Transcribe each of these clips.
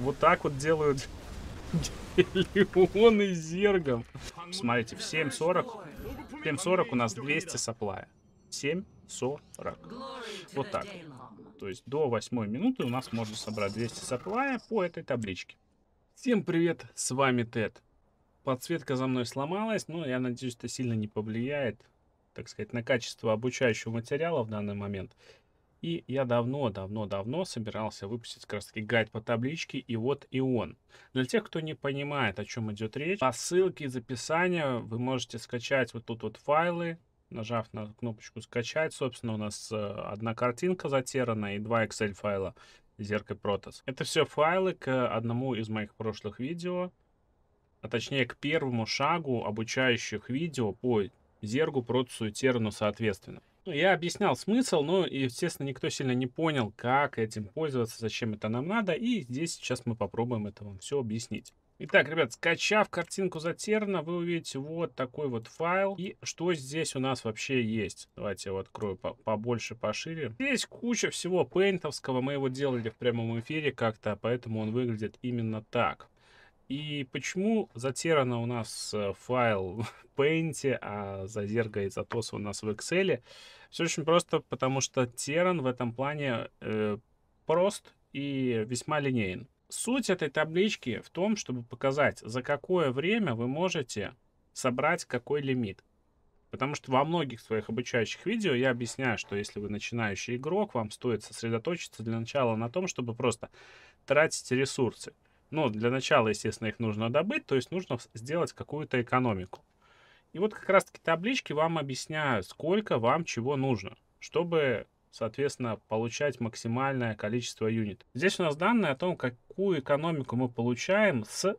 Вот так вот делают Леон и Зергом. Смотрите, в 7.40 7.40 у нас 200 соплая. 7.40. Вот так. То есть до 8 минуты у нас можно собрать 200 соплая по этой табличке. Всем привет, с вами Тед. Подсветка за мной сломалась, но я надеюсь, это сильно не повлияет, так сказать, на качество обучающего материала в данный момент. И я давно-давно-давно собирался выпустить как раз таки гайд по табличке, и вот и он. Для тех, кто не понимает, о чем идет речь, по ссылке из описания вы можете скачать вот тут вот файлы, нажав на кнопочку «Скачать». Собственно, у нас э, одна картинка затерана и два Excel-файла зерка протас. Это все файлы к одному из моих прошлых видео, а точнее к первому шагу обучающих видео по Зергу, протасу и Терану соответственно. Ну, я объяснял смысл, но, естественно, никто сильно не понял, как этим пользоваться, зачем это нам надо. И здесь сейчас мы попробуем это вам все объяснить. Итак, ребят, скачав картинку затерна, вы увидите вот такой вот файл. И что здесь у нас вообще есть? Давайте я его открою по побольше, пошире. Здесь куча всего пейнтовского. Мы его делали в прямом эфире как-то, поэтому он выглядит именно так. И почему затерано у нас э, файл в Paint, а зазергает Затос у нас в Excel? Все очень просто, потому что Теран в этом плане э, прост и весьма линейен. Суть этой таблички в том, чтобы показать, за какое время вы можете собрать какой лимит. Потому что во многих своих обучающих видео я объясняю, что если вы начинающий игрок, вам стоит сосредоточиться для начала на том, чтобы просто тратить ресурсы. Но для начала, естественно, их нужно добыть, то есть нужно сделать какую-то экономику. И вот как раз-таки таблички вам объясняют, сколько вам чего нужно, чтобы соответственно, получать максимальное количество юнитов. Здесь у нас данные о том, какую экономику мы получаем с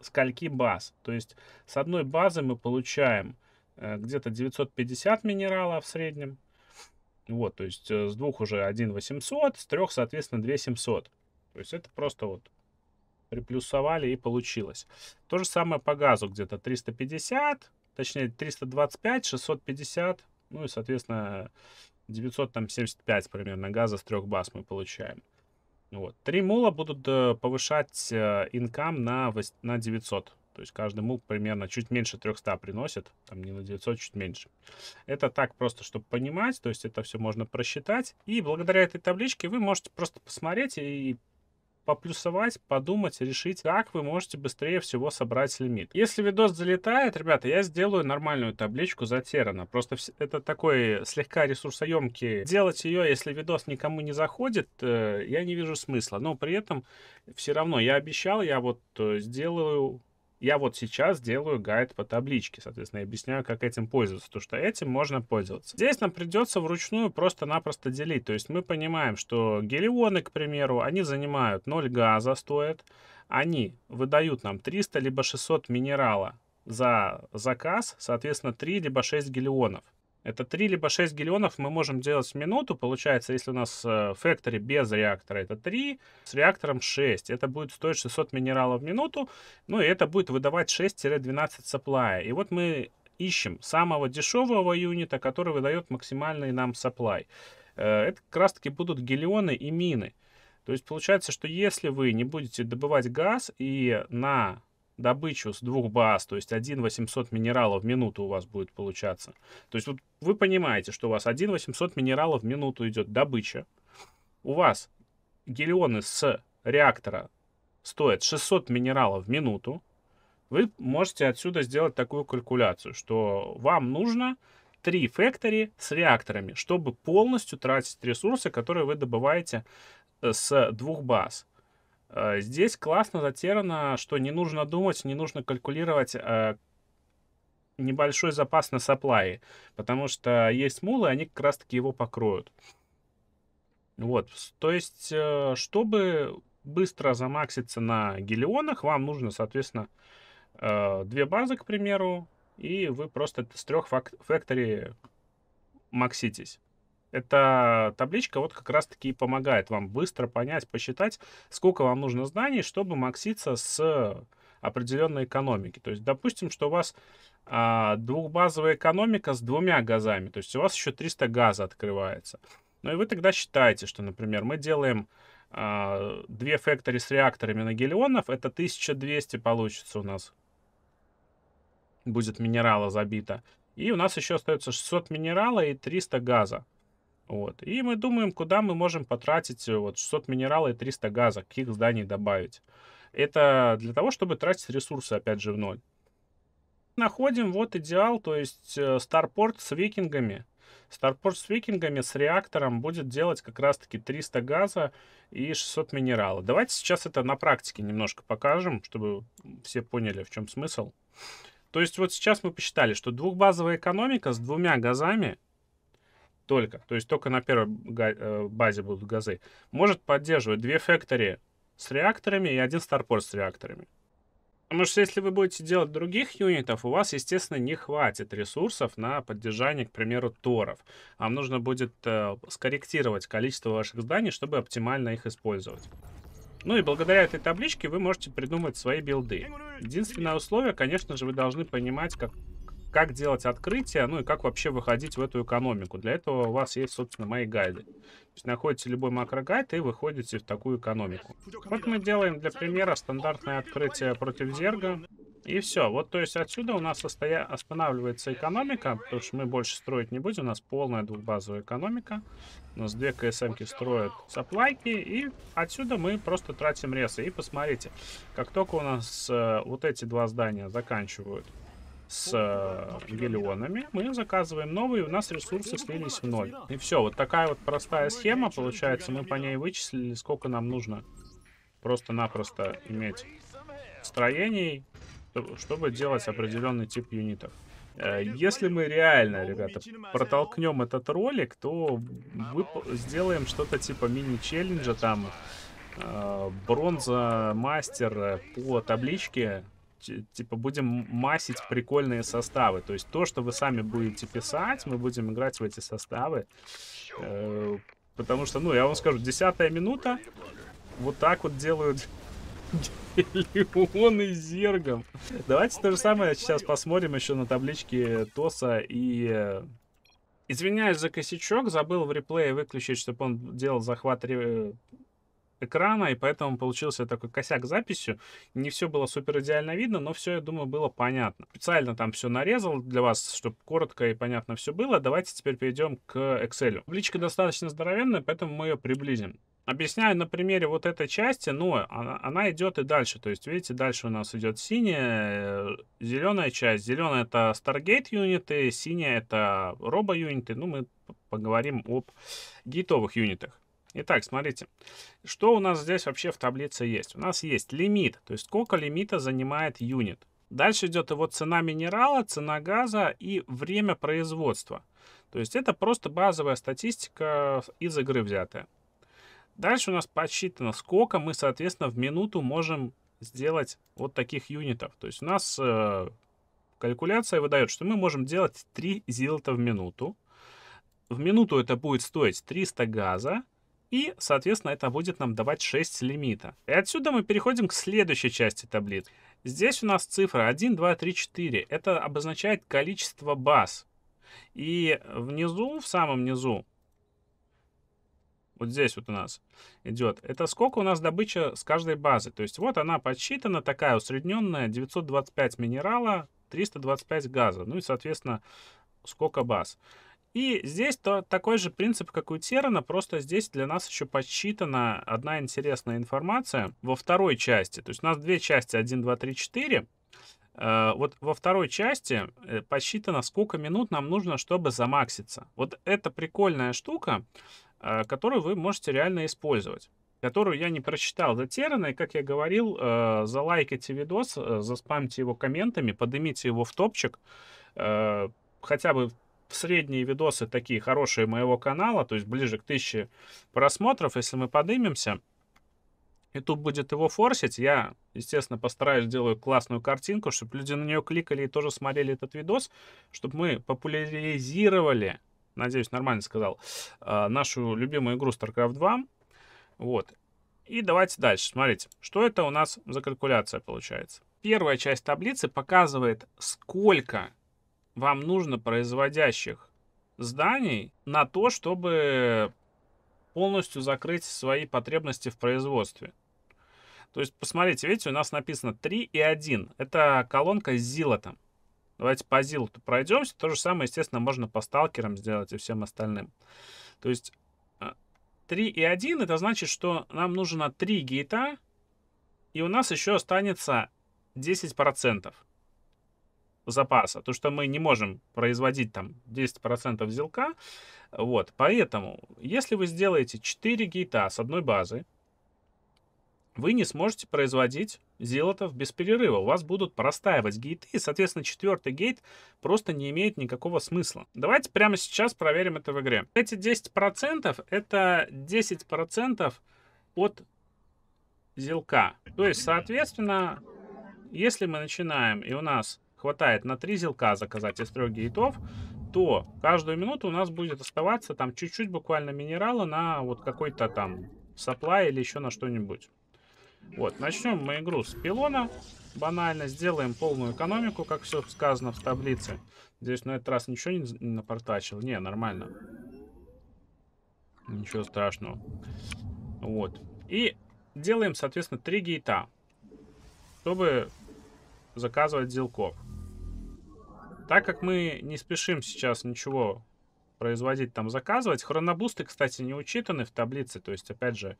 скольки баз. То есть с одной базы мы получаем э, где-то 950 минералов в среднем. Вот, то есть э, с двух уже 1 800, с трех, соответственно, 2 700. То есть это просто вот приплюсовали и получилось. То же самое по газу, где-то 350, точнее 325, 650, ну и, соответственно, 975 примерно газа с трех баз мы получаем. Вот. Три мула будут э, повышать э, инкам на, на 900. То есть каждый мул примерно чуть меньше 300 приносит, там не на 900, чуть меньше. Это так просто, чтобы понимать, то есть это все можно просчитать. И благодаря этой табличке вы можете просто посмотреть и поплюсовать, подумать, решить, как вы можете быстрее всего собрать лимит. Если видос залетает, ребята, я сделаю нормальную табличку затеряно. Просто это такой слегка ресурсоемкий. Делать ее, если видос никому не заходит, э, я не вижу смысла. Но при этом все равно я обещал, я вот э, сделаю я вот сейчас делаю гайд по табличке, соответственно, и объясняю, как этим пользоваться, то что этим можно пользоваться. Здесь нам придется вручную просто-напросто делить, то есть мы понимаем, что гелионы, к примеру, они занимают 0 газа стоят, они выдают нам 300 либо 600 минерала за заказ, соответственно, 3 либо 6 гелионов. Это 3 либо 6 гелионов мы можем делать в минуту. Получается, если у нас factory э, без реактора, это 3, с реактором 6. Это будет стоить 600 минералов в минуту. Ну и это будет выдавать 6-12 сапплая. И вот мы ищем самого дешевого юнита, который выдает максимальный нам сапплай. Э, это как раз таки будут гелионы и мины. То есть получается, что если вы не будете добывать газ и на добычу с двух баз, то есть 1 800 минералов в минуту у вас будет получаться. То есть вот вы понимаете, что у вас 1 800 минералов в минуту идет добыча. У вас гелионы с реактора стоят 600 минералов в минуту. Вы можете отсюда сделать такую калькуляцию, что вам нужно три фэктори с реакторами, чтобы полностью тратить ресурсы, которые вы добываете э, с двух баз. Э, здесь классно затерано, что не нужно думать, не нужно калькулировать э, небольшой запас на саплае, потому что есть мулы, они как раз-таки его покроют. Вот, то есть, э, чтобы быстро замакситься на гелионах, вам нужно, соответственно, две базы, к примеру, и вы просто с трех фактори макситесь. Эта табличка вот как раз-таки и помогает вам быстро понять, посчитать, сколько вам нужно знаний, чтобы макситься с определенной экономики. То есть, допустим, что у вас а, двухбазовая экономика с двумя газами, то есть у вас еще 300 газа открывается. Ну и вы тогда считаете, что, например, мы делаем а, две фактори с реакторами на гелионов, это 1200 получится у нас, будет минерала забито. И у нас еще остается 600 минерала и 300 газа. Вот. И мы думаем, куда мы можем потратить э, вот 600 минерала и 300 газа, каких зданий добавить. Это для того, чтобы тратить ресурсы, опять же, в ноль. Находим вот идеал, то есть Старпорт э, с викингами. Старпорт с викингами с реактором будет делать как раз-таки 300 газа и 600 минерала. Давайте сейчас это на практике немножко покажем, чтобы все поняли, в чем смысл. То есть вот сейчас мы посчитали, что двухбазовая экономика с двумя газами только. То есть только на первой э, базе будут газы. Может поддерживать две фактори с реакторами и один старпорт с реакторами. Потому что если вы будете делать других юнитов, у вас, естественно, не хватит ресурсов на поддержание, к примеру, торов. Вам нужно будет э, скорректировать количество ваших зданий, чтобы оптимально их использовать. Ну и благодаря этой табличке вы можете придумать свои билды. Единственное условие, конечно же, вы должны понимать, как, как делать открытие, ну и как вообще выходить в эту экономику. Для этого у вас есть, собственно, мои гайды. То есть находите любой макрогайд и выходите в такую экономику. Вот мы делаем для примера стандартное открытие против зерга. И все. Вот, то есть отсюда у нас состоя... останавливается экономика, потому что мы больше строить не будем. У нас полная двухбазовая экономика. У нас две КСМки строят саплайки. И отсюда мы просто тратим ресы. И посмотрите, как только у нас э, вот эти два здания заканчивают с э, миллионами, мы заказываем новые, у нас ресурсы слились в ноль. И все, вот такая вот простая схема, получается, мы по ней вычислили, сколько нам нужно просто-напросто иметь строений, чтобы делать определенный тип юнитов. Э, если мы реально, ребята, протолкнем этот ролик, то сделаем что-то типа мини-челленджа там, э, бронза мастер э, по табличке типа, будем масить прикольные составы. То есть то, что вы сами будете писать, мы будем играть в эти составы. Э, потому что, ну, я вам скажу, десятая минута, вот так вот делают Леон и Зергом. Давайте то же самое сейчас посмотрим еще на табличке Тоса и... Э, извиняюсь за косячок, забыл в реплее выключить, чтобы он делал захват экрана, и поэтому получился такой косяк с записью. Не все было супер идеально видно, но все, я думаю, было понятно. Специально там все нарезал для вас, чтобы коротко и понятно все было. Давайте теперь перейдем к Excel. Табличка достаточно здоровенная, поэтому мы ее приблизим. Объясняю на примере вот этой части, но она, она идет и дальше. То есть, видите, дальше у нас идет синяя, э, зеленая часть. Зеленая это Stargate юниты, синяя это робо юниты. Ну, мы поговорим об гейтовых юнитах. Итак, смотрите, что у нас здесь вообще в таблице есть. У нас есть лимит, то есть сколько лимита занимает юнит. Дальше идет его цена минерала, цена газа и время производства. То есть это просто базовая статистика из игры взятая. Дальше у нас подсчитано, сколько мы, соответственно, в минуту можем сделать вот таких юнитов. То есть у нас э, калькуляция выдает, что мы можем делать 3 зилота в минуту. В минуту это будет стоить 300 газа и, соответственно, это будет нам давать 6 лимита. И отсюда мы переходим к следующей части таблицы. Здесь у нас цифра 1, 2, 3, 4. Это обозначает количество баз. И внизу, в самом низу, вот здесь вот у нас идет, это сколько у нас добыча с каждой базы. То есть вот она подсчитана, такая усредненная, 925 минерала, 325 газа. Ну и, соответственно, сколько баз. И здесь то, такой же принцип, как у Терана, просто здесь для нас еще подсчитана одна интересная информация во второй части. То есть у нас две части 1, 2, 3, 4. Вот во второй части э, подсчитано, сколько минут нам нужно, чтобы замакситься. Вот это прикольная штука, э, которую вы можете реально использовать которую я не прочитал до Терана. И, как я говорил, э, залайкайте видос, э, заспамьте его комментами, поднимите его в топчик. Э, хотя бы средние видосы такие хорошие моего канала, то есть ближе к 1000 просмотров, если мы поднимемся, YouTube будет его форсить, я, естественно, постараюсь сделаю классную картинку, чтобы люди на нее кликали и тоже смотрели этот видос, чтобы мы популяризировали, надеюсь, нормально сказал, э, нашу любимую игру StarCraft 2. Вот. И давайте дальше. Смотрите, что это у нас за калькуляция получается. Первая часть таблицы показывает, сколько вам нужно производящих зданий на то, чтобы полностью закрыть свои потребности в производстве. То есть, посмотрите, видите, у нас написано 3 и 1. Это колонка с зилотом. Давайте по зилоту пройдемся. То же самое, естественно, можно по сталкерам сделать и всем остальным. То есть 3 э, и 1 это значит, что нам нужно 3 гейта, и у нас еще останется 10% запаса, то, что мы не можем производить там 10% зелка. Вот, поэтому, если вы сделаете 4 гейта с одной базы, вы не сможете производить зелотов без перерыва. У вас будут простаивать гейты, и, соответственно, четвертый гейт просто не имеет никакого смысла. Давайте прямо сейчас проверим это в игре. Эти 10% — это 10% от зелка. То есть, соответственно, если мы начинаем, и у нас хватает на три зелка заказать из 3 гейтов, то каждую минуту у нас будет оставаться там чуть-чуть буквально минерала на вот какой-то там supply или еще на что-нибудь. Вот, начнем мы игру с пилона. Банально сделаем полную экономику, как все сказано в таблице. Здесь на этот раз ничего не, не напортачил. Не, нормально. Ничего страшного. Вот. И делаем, соответственно, три гейта, чтобы заказывать зелков. Так как мы не спешим сейчас ничего производить, там заказывать, хронобусты, кстати, не учитаны в таблице. То есть, опять же,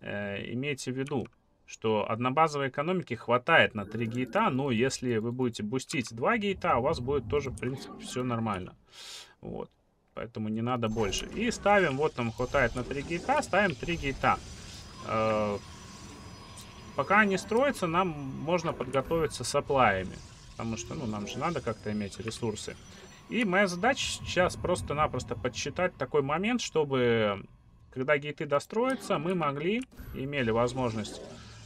э, имейте в виду, что однобазовой экономики хватает на 3 гейта, но если вы будете бустить 2 гейта, у вас будет тоже, в принципе, все нормально. Вот. Поэтому не надо больше. И ставим, вот нам хватает на 3 гейта, ставим 3 гейта. Э, пока они строятся, нам можно подготовиться с саплаями потому что ну, нам же надо как-то иметь ресурсы. И моя задача сейчас просто-напросто подсчитать такой момент, чтобы когда гейты достроятся, мы могли, имели возможность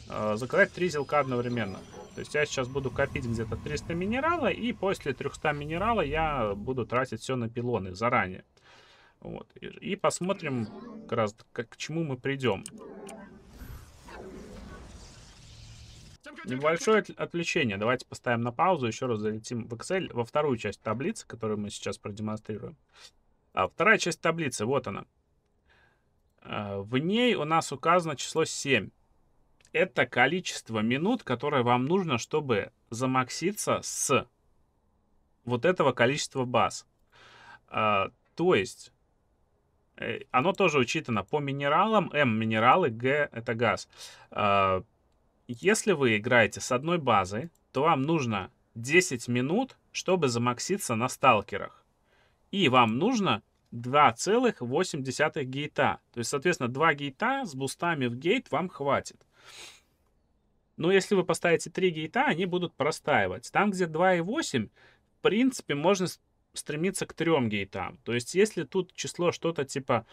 э, заказать три зелка одновременно. То есть я сейчас буду копить где-то 300 минерала, и после 300 минерала я буду тратить все на пилоны заранее. Вот. И, и посмотрим, как раз как, к чему мы придем. Небольшое отвлечение. Давайте поставим на паузу, еще раз залетим в Excel, во вторую часть таблицы, которую мы сейчас продемонстрируем. А вторая часть таблицы, вот она. А, в ней у нас указано число 7. Это количество минут, которое вам нужно, чтобы замакситься с вот этого количества баз. А, то есть э, оно тоже учитано по минералам. М – минералы, Г – это газ. А, если вы играете с одной базы, то вам нужно 10 минут, чтобы замакситься на сталкерах. И вам нужно 2,8 гейта. То есть, соответственно, 2 гейта с бустами в гейт вам хватит. Но если вы поставите 3 гейта, они будут простаивать. Там, где 2,8, в принципе, можно стремиться к 3 гейтам. То есть, если тут число что-то типа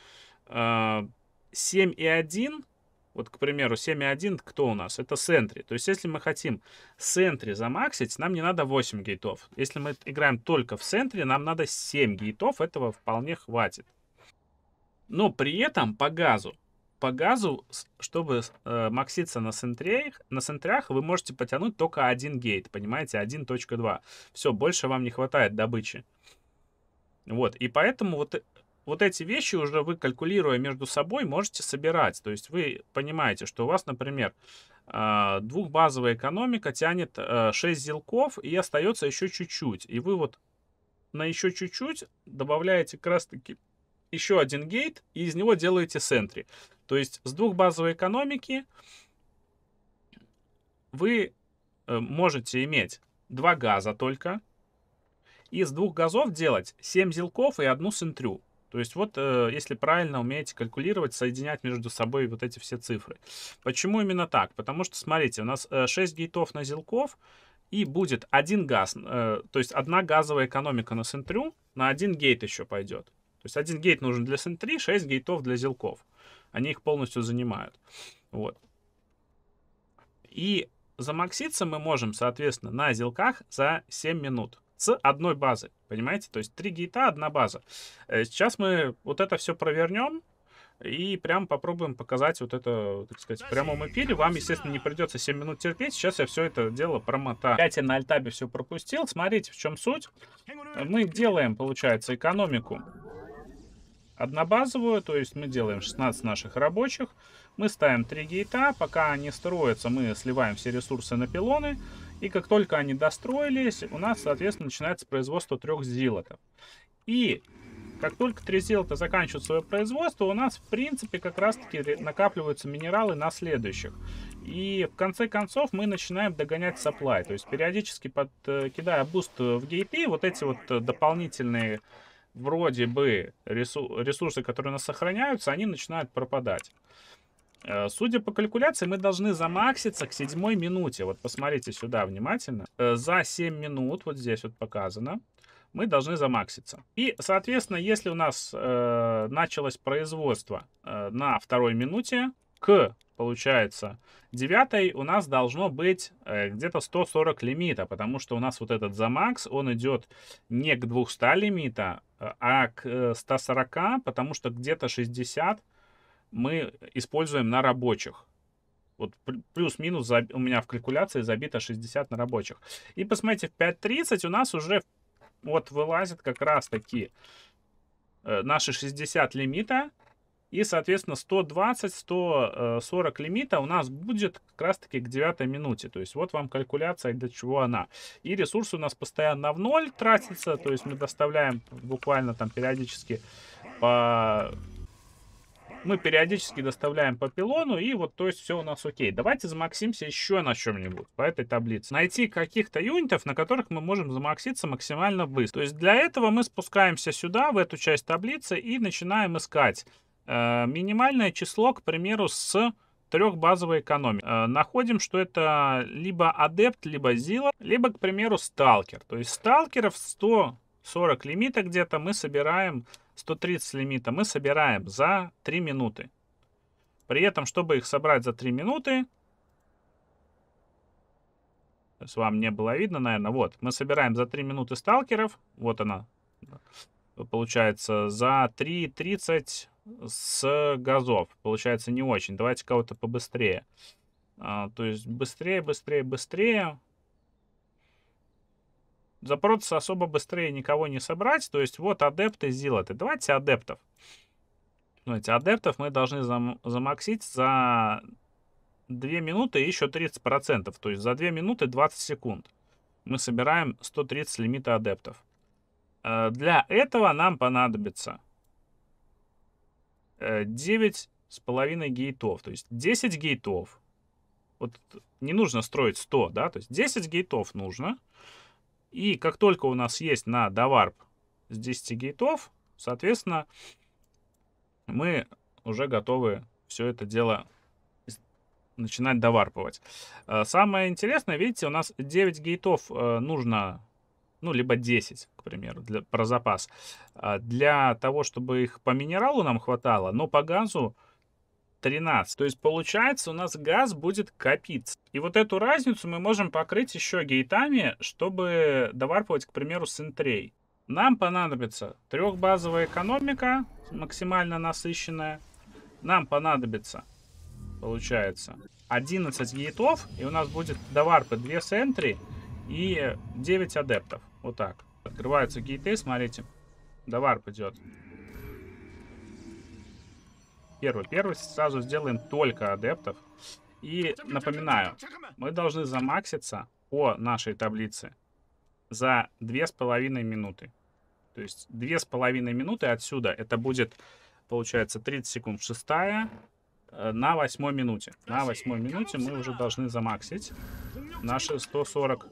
э, 7 и 1, вот, к примеру, 7.1, кто у нас? Это сентри. То есть, если мы хотим сентри замаксить, нам не надо 8 гейтов. Если мы играем только в сентри, нам надо 7 гейтов. Этого вполне хватит. Но при этом по газу по газу, чтобы э, макситься на центрях, на центрях, вы можете потянуть только один гейт, понимаете, 1.2. Все, больше вам не хватает добычи. Вот, и поэтому вот э, вот эти вещи уже вы, калькулируя между собой, можете собирать. То есть вы понимаете, что у вас, например, а, двухбазовая экономика тянет 6 а, зелков и остается еще чуть-чуть. И вы вот на еще чуть-чуть добавляете как раз-таки еще один гейт, и из него делаете сентри. То есть с двухбазовой экономики вы э, можете иметь два газа только, и с двух газов делать 7 зелков и одну сентрю. То есть вот э, если правильно умеете калькулировать, соединять между собой вот эти все цифры. Почему именно так? Потому что, смотрите, у нас э, 6 гейтов на зелков, и будет один газ, э, то есть одна газовая экономика на Сентрю на один гейт еще пойдет. То есть один гейт нужен для Сентри, 6 гейтов для зелков. Они их полностью занимают. Вот. И замакситься мы можем, соответственно, на зелках за 7 минут с одной базы, понимаете? То есть три гейта, одна база. Э, сейчас мы вот это все провернем, и прям попробуем показать вот это, так сказать, в прямом эфире. Вам, естественно, не придется 7 минут терпеть. Сейчас я все это дело промотаю. Опять я на альтабе все пропустил. Смотрите, в чем суть. Мы делаем, получается, экономику однобазовую, то есть мы делаем 16 наших рабочих, мы ставим 3 гейта, пока они строятся, мы сливаем все ресурсы на пилоны, и как только они достроились, у нас, соответственно, начинается производство трех зилотов. И как только три зилота заканчивают свое производство, у нас, в принципе, как раз-таки накапливаются минералы на следующих. И в конце концов мы начинаем догонять supply. То есть периодически подкидая э, буст в гейты, вот эти вот э, дополнительные вроде бы ресурсы, которые у нас сохраняются, они начинают пропадать. Э, судя по калькуляции, мы должны замакситься к седьмой минуте. Вот посмотрите сюда внимательно. Э, за 7 минут, вот здесь вот показано, мы должны замакситься. И, соответственно, если у нас э, началось производство э, на второй минуте, к, получается, девятой у нас должно быть э, где-то 140 лимита, потому что у нас вот этот замакс, он идет не к 200 лимита, э, а к 140, потому что где-то 60 мы используем на рабочих. Вот плюс-минус у меня в калькуляции забито 60 на рабочих. И посмотрите, в 5.30 у нас уже вот вылазит как раз таки э, наши 60 лимита. И, соответственно, 120-140 э, лимита у нас будет как раз-таки к 9 минуте. То есть вот вам калькуляция, для чего она. И ресурсы у нас постоянно в ноль тратится То есть мы доставляем буквально там периодически по мы периодически доставляем по пилону, и вот, то есть, все у нас окей. Давайте замаксимся еще на чем-нибудь по этой таблице. Найти каких-то юнитов, на которых мы можем замакситься максимально быстро. То есть, для этого мы спускаемся сюда, в эту часть таблицы, и начинаем искать э, минимальное число, к примеру, с трех базовой экономики. Э, находим, что это либо адепт, либо зила, либо, к примеру, сталкер. То есть сталкеров 100 40 лимита где-то мы собираем, 130 лимита мы собираем за 3 минуты. При этом, чтобы их собрать за 3 минуты, с вам не было видно, наверное, вот, мы собираем за 3 минуты сталкеров, вот она, получается, за 3.30 с газов, получается, не очень, давайте кого-то побыстрее. А, то есть быстрее, быстрее, быстрее, Запроться особо быстрее никого не собрать. То есть вот адепты сделать. Давайте адептов. Знаете, адептов мы должны зам замаксить за 2 минуты еще 30%. То есть за 2 минуты 20 секунд мы собираем 130 лимита адептов. Э, для этого нам понадобится 9 э, с половиной гейтов. То есть 10 гейтов. Вот не нужно строить 100, да? То есть 10 гейтов Нужно. И как только у нас есть на доварп с 10 гейтов, соответственно, мы уже готовы все это дело начинать доварпывать. Э, самое интересное, видите, у нас 9 гейтов э, нужно, ну, либо 10, к примеру, для, про запас, э, для того, чтобы их по минералу нам хватало, но по газу 13. То есть получается у нас газ будет копиться. И вот эту разницу мы можем покрыть еще гейтами, чтобы доварпывать, к примеру, с интрей. Нам понадобится трехбазовая экономика, максимально насыщенная. Нам понадобится, получается, 11 гейтов, и у нас будет доварпы 2 сентри и 9 адептов. Вот так. Открываются гейты, смотрите. Доварп идет первый. Первый сразу сделаем только адептов. И напоминаю, мы должны замакситься по нашей таблице за две с половиной минуты. То есть две с половиной минуты отсюда это будет, получается, 30 секунд шестая э, на восьмой минуте. На восьмой минуте мы уже должны замаксить наши 140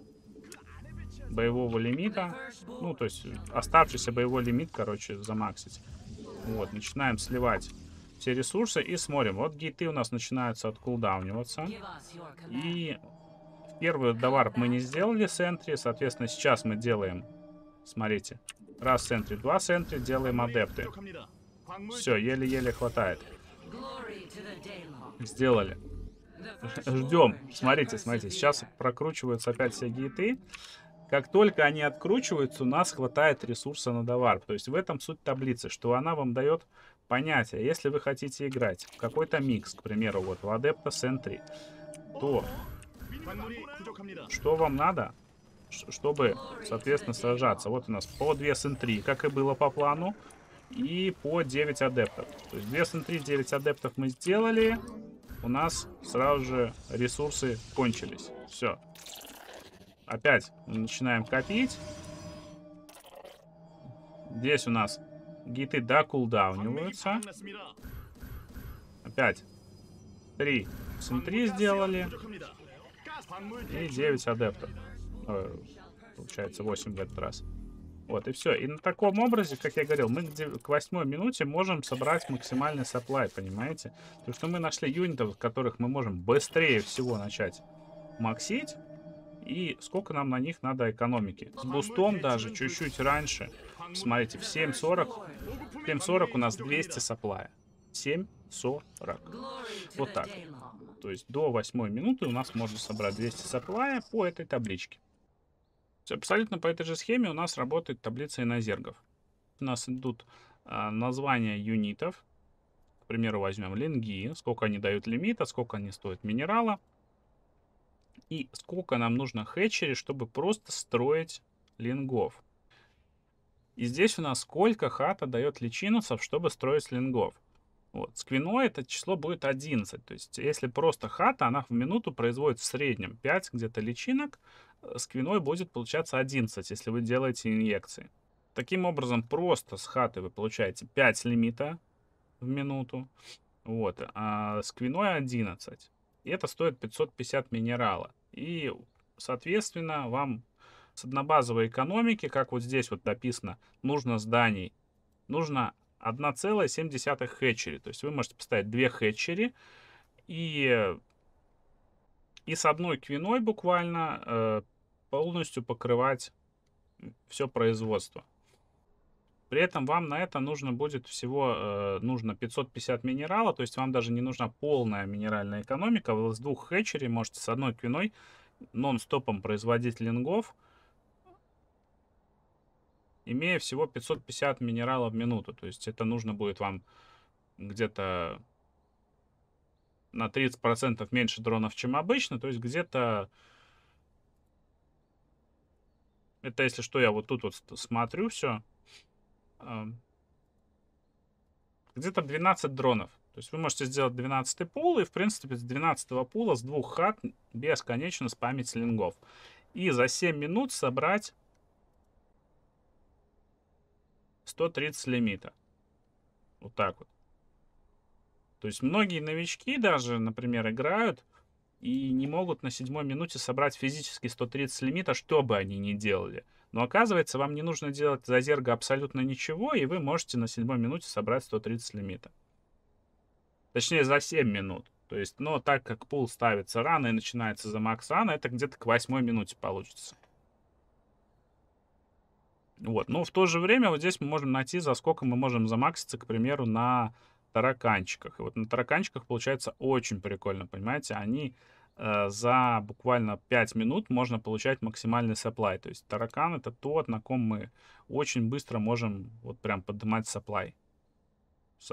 боевого лимита. Ну, то есть оставшийся боевой лимит, короче, замаксить. Вот, начинаем сливать все ресурсы и смотрим. Вот гиты у нас начинаются откулдауниваться. И первый товар мы не сделали сентри, соответственно, сейчас мы делаем, смотрите, раз сентри, два сентри, делаем адепты. Все, еле-еле хватает. Сделали. Ждем. Смотрите, смотрите, сейчас прокручиваются опять все гиты. Как только они откручиваются, у нас хватает ресурса на товар. То есть в этом суть таблицы, что она вам дает понятие. Если вы хотите играть в какой-то микс, к примеру, вот в Адепта Сентри, то что вам надо, чтобы, соответственно, сражаться? Вот у нас по 2 Сентри, как и было по плану, и по 9 адептов. То есть 2 Сентри, 9 адептов мы сделали, у нас сразу же ресурсы кончились. Все. Опять начинаем копить. Здесь у нас Гиты докулдауниваются. Опять. Три. смотри сделали. И 9 адептов. Э, получается 8 в этот раз. Вот, и все. И на таком образе, как я говорил, мы к восьмой минуте можем собрать максимальный supply, понимаете? То, что мы нашли юнитов, которых мы можем быстрее всего начать максить. И сколько нам на них надо экономики. С бустом даже чуть-чуть раньше. Смотрите, в 7.40, 7.40 у нас 200 саплая. 7.40. Вот так. То есть до 8 минуты у нас можно собрать 200 саплая по этой табличке. Абсолютно по этой же схеме у нас работает таблица инозергов. У нас идут а, названия юнитов. К примеру, возьмем линги, сколько они дают лимита, сколько они стоят минерала. И сколько нам нужно хэтчери, чтобы просто строить лингов. И здесь у нас сколько хата дает личинусов, чтобы строить лингов. Вот. С квиной это число будет 11. То есть, если просто хата, она в минуту производит в среднем 5 где-то личинок, э, с квиной будет получаться 11, если вы делаете инъекции. Таким образом, просто с хаты вы получаете 5 лимита в минуту, вот, а с квиной 11. И это стоит 550 минерала. И, соответственно, вам с однобазовой экономики, как вот здесь вот написано, нужно зданий, нужно 1,7 хэтчери. То есть вы можете поставить 2 хэтчери и, и с одной квиной буквально э, полностью покрывать все производство. При этом вам на это нужно будет всего э, нужно 550 минерала, то есть вам даже не нужна полная минеральная экономика. Вы с двух хэтчерей можете с одной квиной нон-стопом производить лингов имея всего 550 минералов в минуту. То есть это нужно будет вам где-то на 30% меньше дронов, чем обычно. То есть где-то... Это если что, я вот тут вот смотрю все. Где-то 12 дронов. То есть вы можете сделать 12 пул, и, в принципе, с 12 пула, с двух хат, бесконечно спамить лингов И за 7 минут собрать 130 лимита. Вот так вот. То есть многие новички даже, например, играют и не могут на седьмой минуте собрать физически 130 лимита, что бы они ни делали. Но оказывается, вам не нужно делать за зерга абсолютно ничего, и вы можете на седьмой минуте собрать 130 лимита. Точнее, за 7 минут. То есть, но так как пул ставится рано и начинается за максана, это где-то к восьмой минуте получится. Вот. Но в то же время вот здесь мы можем найти, за сколько мы можем замакситься, к примеру, на тараканчиках. И вот на тараканчиках получается очень прикольно, понимаете? Они э, за буквально 5 минут можно получать максимальный supply. То есть таракан это тот, на ком мы очень быстро можем вот прям поднимать supply.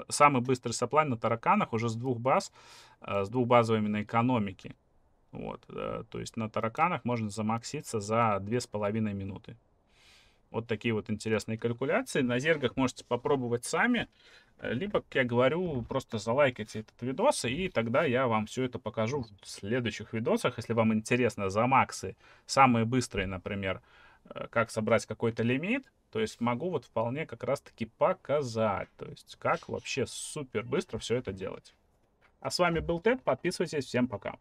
Самый быстрый supply на тараканах уже с двух баз, э, с двух базовой именно экономики. Вот, э, то есть на тараканах можно замакситься за 2,5 минуты. Вот такие вот интересные калькуляции. На зергах можете попробовать сами. Э, либо, как я говорю, просто залайкайте этот видос, и тогда я вам все это покажу в следующих видосах. Если вам интересно за максы, самые быстрые, например, э, как собрать какой-то лимит, то есть могу вот вполне как раз-таки показать, то есть как вообще супер быстро все это делать. А с вами был Тед, подписывайтесь, всем пока.